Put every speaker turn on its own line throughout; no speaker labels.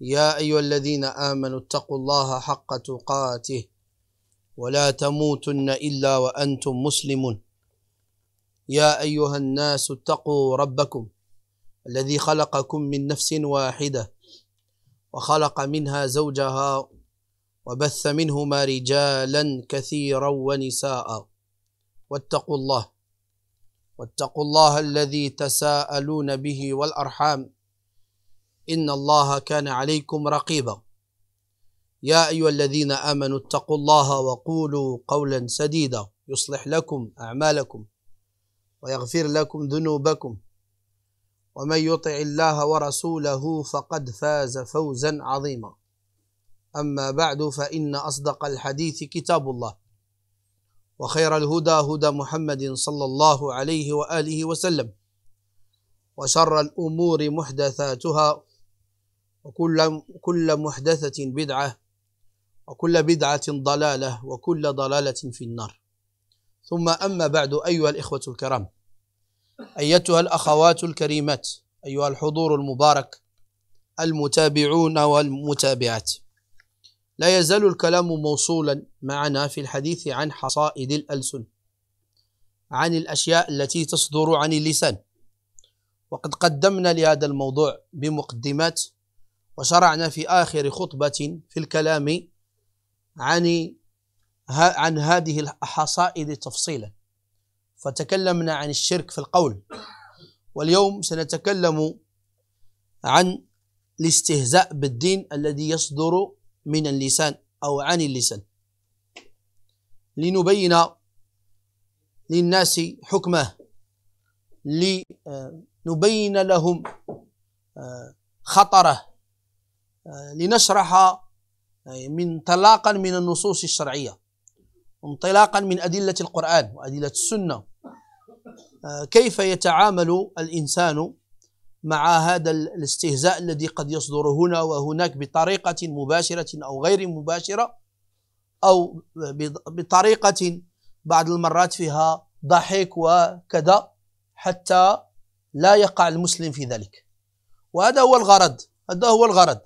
يا أيها الذين آمنوا اتقوا الله حق تقاته ولا تموتن إلا وأنتم مسلمون يا أيها الناس اتقوا ربكم الذي خلقكم من نفس واحدة وخلق منها زوجها وبث منهما رجالا كثيرا ونساء واتقوا الله واتقوا الله الذي تساءلون به والأرحام إن الله كان عليكم رقيبا يا أيها الذين آمنوا اتقوا الله وقولوا قولا سديدا يصلح لكم أعمالكم ويغفر لكم ذنوبكم ومن يطع الله ورسوله فقد فاز فوزا عظيما أما بعد فإن أصدق الحديث كتاب الله وخير الهدى هدى محمد صلى الله عليه وآله وسلم وشر الأمور محدثاتها وكل كل محدثة بدعة وكل بدعة ضلالة وكل ضلالة في النار ثم أما بعد أيها الإخوة الكرام أيتها الأخوات الكريمات أيها الحضور المبارك المتابعون والمتابعات لا يزال الكلام موصولا معنا في الحديث عن حصائد الألسن عن الأشياء التي تصدر عن اللسان وقد قدمنا لهذا الموضوع بمقدمات وشرعنا في آخر خطبة في الكلام عن عن هذه الحصائد تفصيلا فتكلمنا عن الشرك في القول واليوم سنتكلم عن الاستهزاء بالدين الذي يصدر من اللسان أو عن اللسان لنبين للناس حكمه لنبين لهم آه، خطره آه، لنشرح آه، من انطلاقا من النصوص الشرعية انطلاقا من أدلة القرآن وأدلة السنة آه، كيف يتعامل الإنسان مع هذا الاستهزاء الذي قد يصدر هنا وهناك بطريقة مباشرة أو غير مباشرة أو بطريقة بعض المرات فيها ضحك وكذا حتى لا يقع المسلم في ذلك وهذا هو الغرض هذا هو الغرض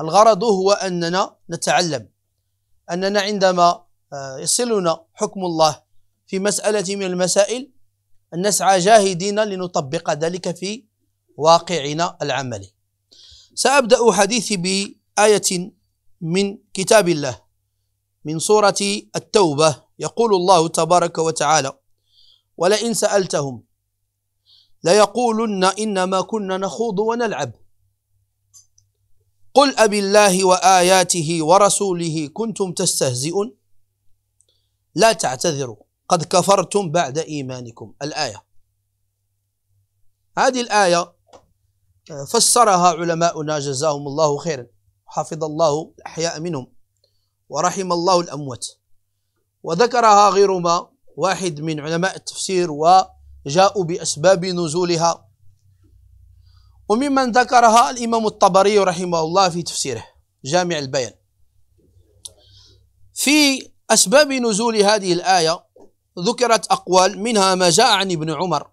الغرض هو أننا نتعلم أننا عندما آه، يصلنا حكم الله في مسألة من المسائل أن نسعى جاهدين لنطبق ذلك في واقعنا العملي سأبدأ حديثي بآية من كتاب الله من سورة التوبة يقول الله تبارك وتعالى ولئن سألتهم ليقولن إنما كنا نخوض ونلعب قل أبي الله وآياته ورسوله كنتم تستهزئون لا تعتذروا قد كفرتم بعد إيمانكم الآية هذه الآية آه، فسرها علماؤنا جزاهم الله خيرا حفظ الله الأحياء منهم ورحم الله الأموات وذكرها غير ما واحد من علماء التفسير وجاءوا بأسباب نزولها وممن ذكرها الإمام الطبري رحمه الله في تفسيره جامع البيان في أسباب نزول هذه الآية ذكرت أقوال منها ما جاء عن ابن عمر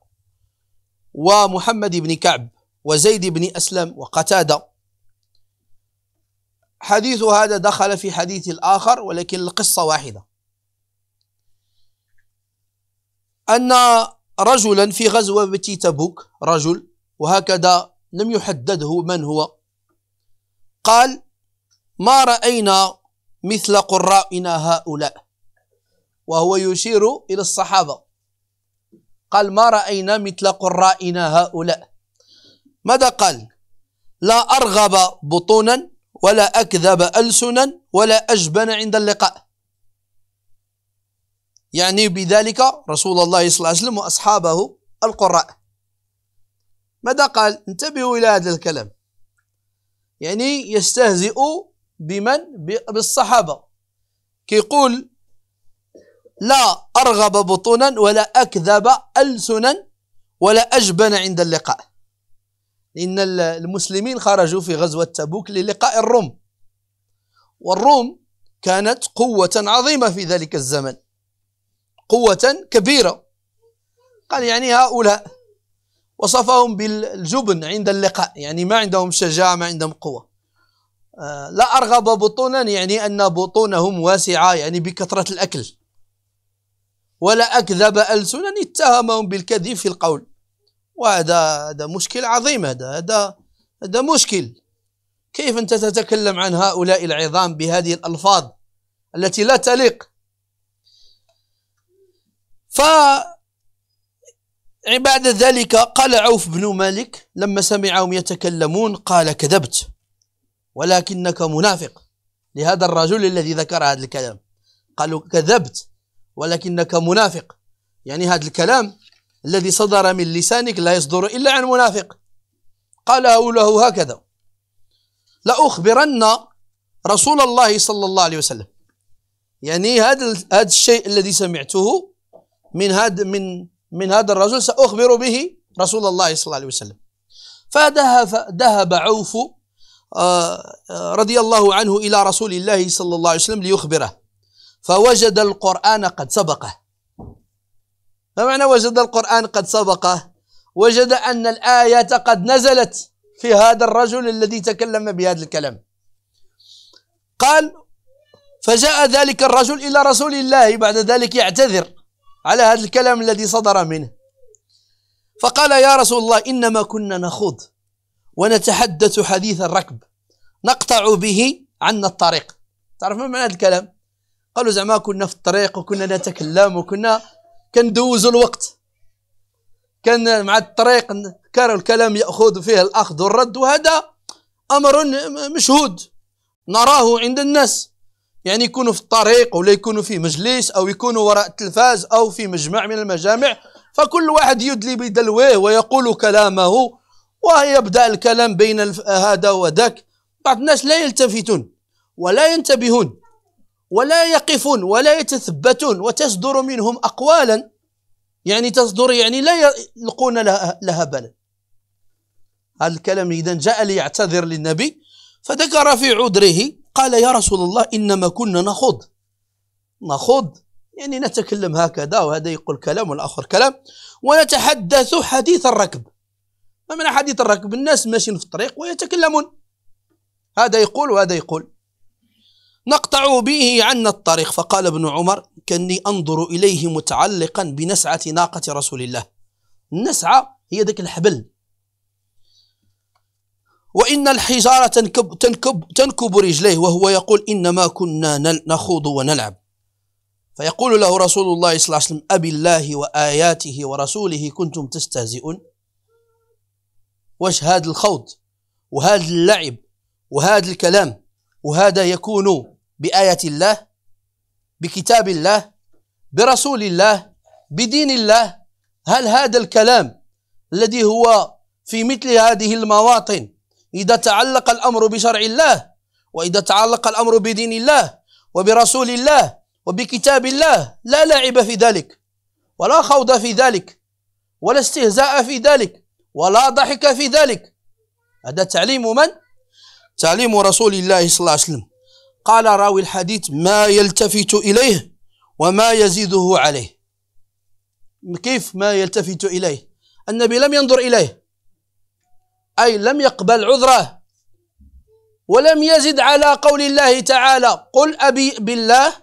ومحمد بن كعب وزيد بن أسلم وقتادة حديث هذا دخل في حديث الآخر ولكن القصة واحدة أن رجلا في غزوة تبوك رجل وهكذا لم يحدده من هو قال ما رأينا مثل قرائنا هؤلاء وهو يشير إلى الصحابة قال ما رأينا مثل قرائنا هؤلاء ماذا قال لا أرغب بطونا ولا أكذب ألسنا ولا أجبن عند اللقاء يعني بذلك رسول الله صلى الله عليه وسلم وأصحابه القراء ماذا قال انتبهوا إلى هذا الكلام يعني يستهزئ بمن بالصحابة كيقول لا أرغب بطونا ولا أكذب ألسنا ولا أجبن عند اللقاء إن المسلمين خرجوا في غزوة تبوك للقاء الروم والروم كانت قوة عظيمة في ذلك الزمن قوة كبيرة قال يعني هؤلاء وصفهم بالجبن عند اللقاء يعني ما عندهم شجاعة ما عندهم قوة آه، لا أرغب بطونا يعني أن بطونهم واسعة يعني بكثرة الأكل ولا أكذب ألسنا يعني اتهمهم بالكذب في القول وهذا هذا مشكل عظيم هذا هذا هذا مشكل كيف أنت تتكلم عن هؤلاء العظام بهذه الألفاظ التي لا تليق ف بعد ذلك قال عوف بن مالك لما سمعهم يتكلمون قال كذبت ولكنك منافق لهذا الرجل الذي ذكر هذا الكلام قالوا كذبت ولكنك منافق يعني هذا الكلام الذي صدر من لسانك لا يصدر إلا عن منافق قال له هكذا لأخبرن رسول الله صلى الله عليه وسلم يعني هذا هذا الشيء الذي سمعته من هذا من من هذا الرجل سأخبر به رسول الله صلى الله عليه وسلم فذهب ذهب عوف آه، آه، رضي الله عنه إلى رسول الله صلى الله عليه وسلم ليخبره فوجد القرآن قد سبقه ما معنى وجد القرآن قد سبقه وجد أن الآية قد نزلت في هذا الرجل الذي تكلم بهذا الكلام قال فجاء ذلك الرجل إلى رسول الله بعد ذلك يعتذر على هذا الكلام الذي صدر منه فقال يا رسول الله إنما كنا نخوض ونتحدث حديث الركب نقطع به عنا الطريق تعرف ما معنى هذا الكلام قالوا زعما كنا في الطريق وكنا نتكلم وكنا كندوزوا الوقت كان مع الطريق كان الكلام يأخذ فيه الأخذ والرد وهذا أمر مشهود نراه عند الناس يعني يكونوا في الطريق ولا يكونوا في مجلس أو يكونوا وراء التلفاز أو في مجمع من المجامع فكل واحد يدلي بدلوه ويقول كلامه ويبدأ الكلام بين هذا وذاك بعض الناس لا يلتفتون ولا ينتبهون ولا يقفون ولا يتثبتون وتصدر منهم أقوالا يعني تصدر يعني لا يلقون لها بالا هذا الكلام إذا جاء ليعتذر للنبي فذكر في عذره قال يا رسول الله إنما كنا نخوض نخوض يعني نتكلم هكذا وهذا يقول كلام والآخر كلام ونتحدث حديث الركب ما من حديث الركب الناس ماشيين في الطريق ويتكلمون هذا يقول وهذا يقول نقطع به عنا الطريق فقال ابن عمر كني أنظر إليه متعلقا بنسعة ناقة رسول الله النسعة هي ذاك الحبل وإن الحجارة تنكب, تنكب, تنكب رجليه وهو يقول إنما كنا نخوض ونلعب فيقول له رسول الله صلى الله عليه وسلم أبي الله وآياته ورسوله كنتم تستهزئون واش هذا الخوض وهذا اللعب وهذا الكلام وهذا يكون بآية الله بكتاب الله برسول الله بدين الله هل هذا الكلام الذي هو في مثل هذه المواطن إذا تعلق الأمر بشرع الله وإذا تعلق الأمر بدين الله وبرسول الله وبكتاب الله لا لعب في ذلك ولا خوض في ذلك ولا استهزاء في ذلك ولا ضحك في ذلك هذا تعليم من؟ تعليم رسول الله صلى الله عليه وسلم قال راوي الحديث ما يلتفت إليه وما يزيده عليه كيف ما يلتفت إليه النبي لم ينظر إليه أي لم يقبل عذره ولم يزد على قول الله تعالى قل أبي بالله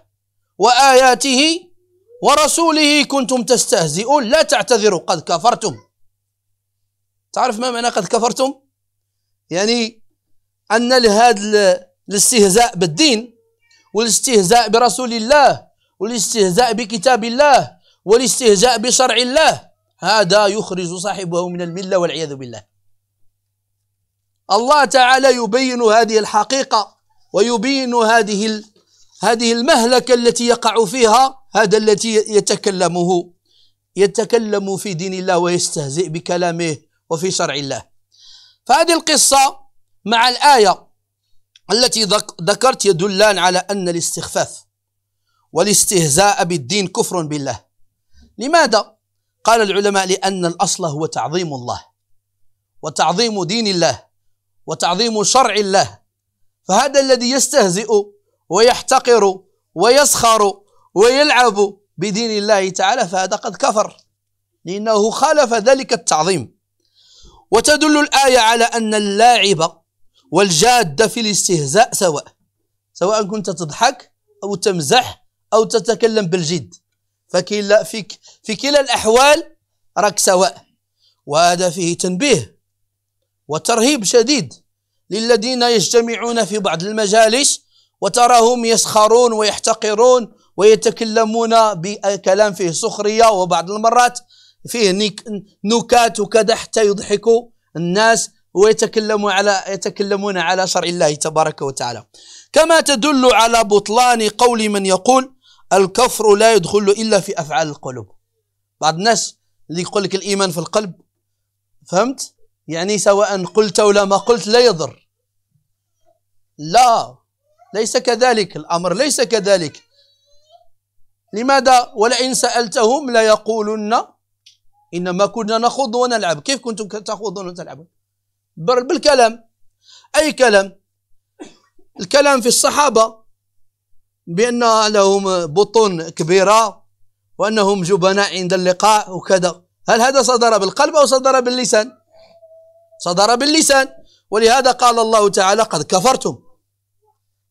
وآياته ورسوله كنتم تستهزئون لا تعتذروا قد كفرتم تعرف ما معنى قد كفرتم يعني أن لهذا الاستهزاء بالدين والاستهزاء برسول الله والاستهزاء بكتاب الله والاستهزاء بشرع الله هذا يخرج صاحبه من المله والعياذ بالله الله تعالى يبين هذه الحقيقة ويبين هذه هذه المهلكة التي يقع فيها هذا التي يتكلمه يتكلم في دين الله ويستهزئ بكلامه وفي شرع الله فهذه القصة مع الآية التي ذكرت يدلان على أن الاستخفاف والاستهزاء بالدين كفر بالله لماذا؟ قال العلماء لأن الأصل هو تعظيم الله وتعظيم دين الله وتعظيم شرع الله فهذا الذي يستهزئ ويحتقر ويسخر ويلعب بدين الله تعالى فهذا قد كفر لأنه خالف ذلك التعظيم وتدل الآية على أن اللاعب والجاد في الاستهزاء سواء سواء كنت تضحك أو تمزح أو تتكلم بالجد فكلا في, في كلا الأحوال راك سواء وهذا فيه تنبيه وترهيب شديد للذين يجتمعون في بعض المجالس وتراهم يسخرون ويحتقرون ويتكلمون بكلام فيه سخريه وبعض المرات فيه نكات وكذا حتى يضحكوا الناس ويتكلموا على يتكلمون على شرع الله تبارك وتعالى كما تدل على بطلان قول من يقول الكفر لا يدخل الا في افعال القلوب بعض الناس اللي يقول لك الايمان في القلب فهمت يعني سواء قلت ولا ما قلت لا يضر لا ليس كذلك الأمر ليس كذلك لماذا ولئن سألتهم ليقولن إنما كنا نخوض ونلعب كيف كنتم تخوضون وتلعبون بالكلام أي كلام الكلام في الصحابة بأن لهم بطون كبيرة وأنهم جبناء عند اللقاء وكذا هل هذا صدر بالقلب أو صدر باللسان صدر باللسان ولهذا قال الله تعالى قد كفرتم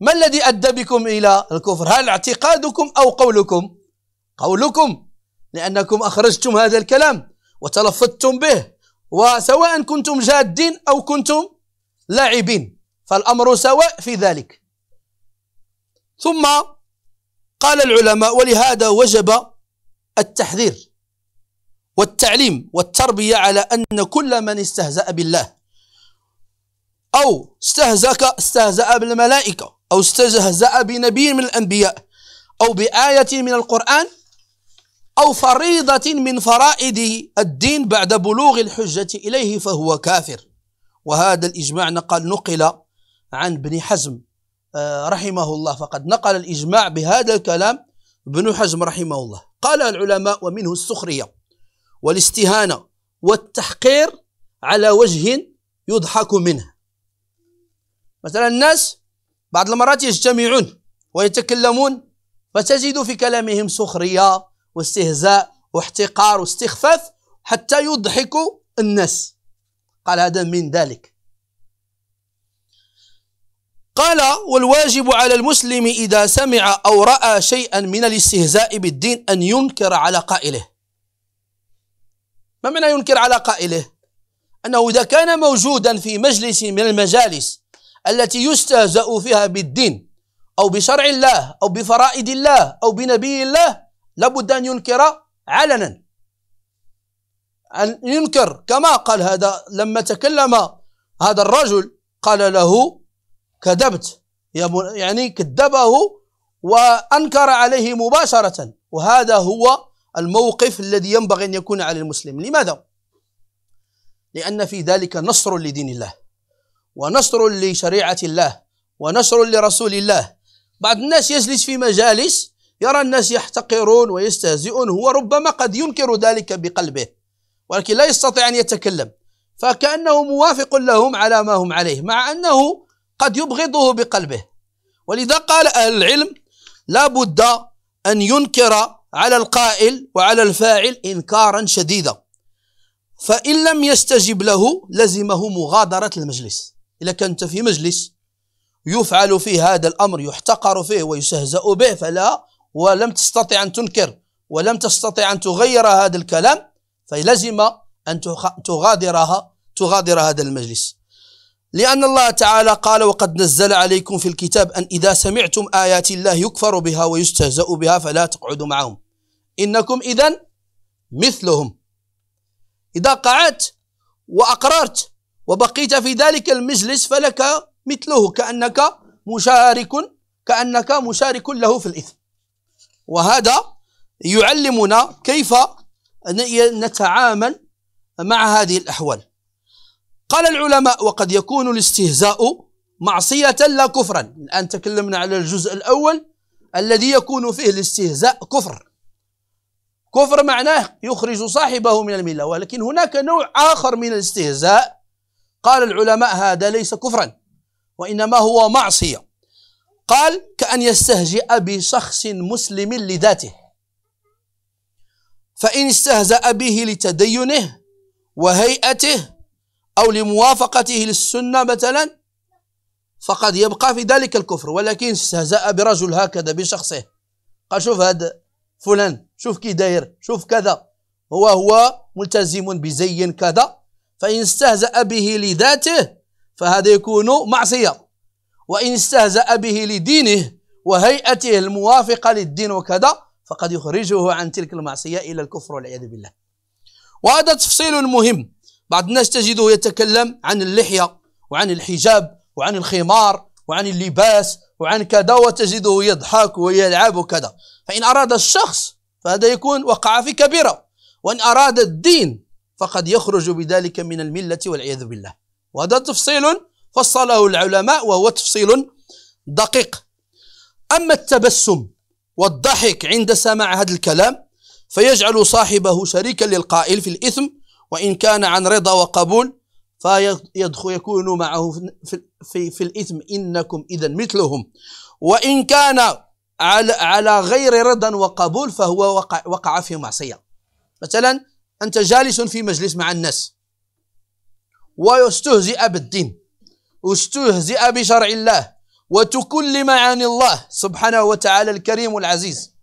ما الذي أدى بكم إلى الكفر هل اعتقادكم أو قولكم قولكم لأنكم أخرجتم هذا الكلام وتلفظتم به وسواء كنتم جادين أو كنتم لاعبين فالأمر سواء في ذلك ثم قال العلماء ولهذا وجب التحذير والتعليم والتربية على أن كل من استهزأ بالله أو استهزأك استهزأ بالملائكة أو استهزأ بنبي من الأنبياء أو بآية من القرآن أو فريضة من فرائض الدين بعد بلوغ الحجة إليه فهو كافر وهذا الإجماع نقل نقل عن ابن حزم آه، رحمه الله فقد نقل الإجماع بهذا الكلام ابن حزم رحمه الله قال العلماء ومنه السخرية والاستهانة والتحقير على وجه يضحك منه مثلا الناس بعض المرات يجتمعون ويتكلمون فتجد في كلامهم سخرية واستهزاء واحتقار واستخفاف حتى يضحك الناس قال هذا من ذلك قال والواجب على المسلم إذا سمع أو رأى شيئا من الاستهزاء بالدين أن ينكر على قائله ما من ينكر على قائله أنه إذا كان موجودا في مجلس من المجالس التي يستهزأ فيها بالدين أو بشرع الله أو بفرائد الله أو بنبي الله لابد أن ينكر علنا أن ينكر كما قال هذا لما تكلم هذا الرجل قال له كذبت يعني كذبه وأنكر عليه مباشرة وهذا هو الموقف الذي ينبغي أن يكون على المسلم لماذا؟ لأن في ذلك نصر لدين الله ونصر لشريعة الله ونصر لرسول الله بعض الناس يجلس في مجالس يرى الناس يحتقرون ويستهزئون هو ربما قد ينكر ذلك بقلبه ولكن لا يستطيع أن يتكلم فكأنه موافق لهم على ما هم عليه مع أنه قد يبغضه بقلبه ولذا قال أهل العلم لا بد أن ينكر على القائل وعلى الفاعل إنكارا شديدا فإن لم يستجب له لزمه مغادرة المجلس إذا كنت في مجلس يفعل فيه هذا الأمر يحتقر فيه ويسهزأ به فلا ولم تستطع أن تنكر ولم تستطع أن تغير هذا الكلام فلزم أن تغادرها تغادر هذا المجلس لأن الله تعالى قال وقد نزل عليكم في الكتاب أن إذا سمعتم آيات الله يكفر بها ويستهزأ بها فلا تقعدوا معهم إنكم إذا مثلهم إذا قعدت وأقررت وبقيت في ذلك المجلس فلك مثله كأنك مشارك كأنك مشارك له في الإثم وهذا يعلمنا كيف نتعامل مع هذه الأحوال قال العلماء وقد يكون الاستهزاء معصية لا كفرا الآن تكلمنا على الجزء الأول الذي يكون فيه الاستهزاء كفر كفر معناه يخرج صاحبه من الملة ولكن هناك نوع آخر من الاستهزاء قال العلماء هذا ليس كفرا وإنما هو معصية قال كأن يستهزئ بشخص مسلم لذاته فإن استهزأ به لتدينه وهيئته أو لموافقته للسنة مثلا فقد يبقى في ذلك الكفر ولكن استهزأ برجل هكذا بشخصه قال شوف هذا فلان شوف كي داير شوف كذا هو هو ملتزم بزي كذا فإن استهزأ به لذاته فهذا يكون معصية وإن استهزأ به لدينه وهيئته الموافقة للدين وكذا فقد يخرجه عن تلك المعصية إلى الكفر والعياذ بالله وهذا تفصيل مهم بعض الناس تجده يتكلم عن اللحية وعن الحجاب وعن الخمار وعن اللباس وعن كذا وتجده يضحك ويلعب وكذا فإن أراد الشخص فهذا يكون وقع في كبيرة وإن أراد الدين فقد يخرج بذلك من الملة والعياذ بالله وهذا تفصيل فصله العلماء وهو تفصيل دقيق أما التبسم والضحك عند سماع هذا الكلام فيجعل صاحبه شريكا للقائل في الإثم وإن كان عن رضا وقبول فيدخل يكون معه في, في, في الإثم إنكم إذا مثلهم وإن كان على, على غير رضا وقبول فهو وقع, وقع في معصية مثلا أنت جالس في مجلس مع الناس ويستهزئ بالدين استهزئ بشرع الله وتكلم عن الله سبحانه وتعالى الكريم العزيز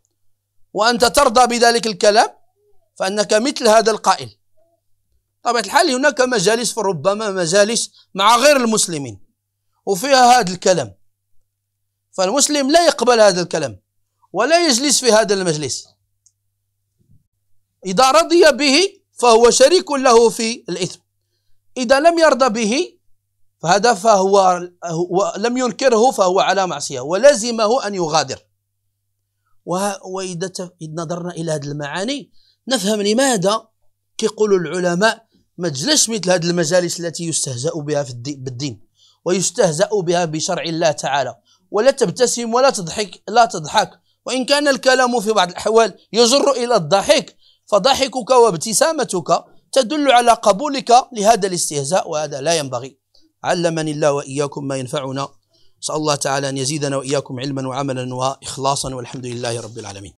وأنت ترضى بذلك الكلام فأنك مثل هذا القائل طبعا الحال هناك مجالس ربما مجالس مع غير المسلمين وفيها هذا الكلام فالمسلم لا يقبل هذا الكلام ولا يجلس في هذا المجلس إذا رضي به فهو شريك له في الإثم إذا لم يرضى به فهذا فهو لم ينكره فهو على معصية ولزمه أن يغادر وإذا نظرنا إلى هذه المعاني نفهم لماذا كيقولوا العلماء ما تجلسش مثل هذه المجالس التي يستهزأ بها في الدين بالدين ويستهزأ بها بشرع الله تعالى ولا تبتسم ولا تضحك لا تضحك وإن كان الكلام في بعض الأحوال يجر إلى الضحك فضحكك وابتسامتك تدل على قبولك لهذا الاستهزاء وهذا لا ينبغي علمني الله وإياكم ما ينفعنا نسأل الله تعالى أن يزيدنا وإياكم علما وعملا وإخلاصا والحمد لله رب العالمين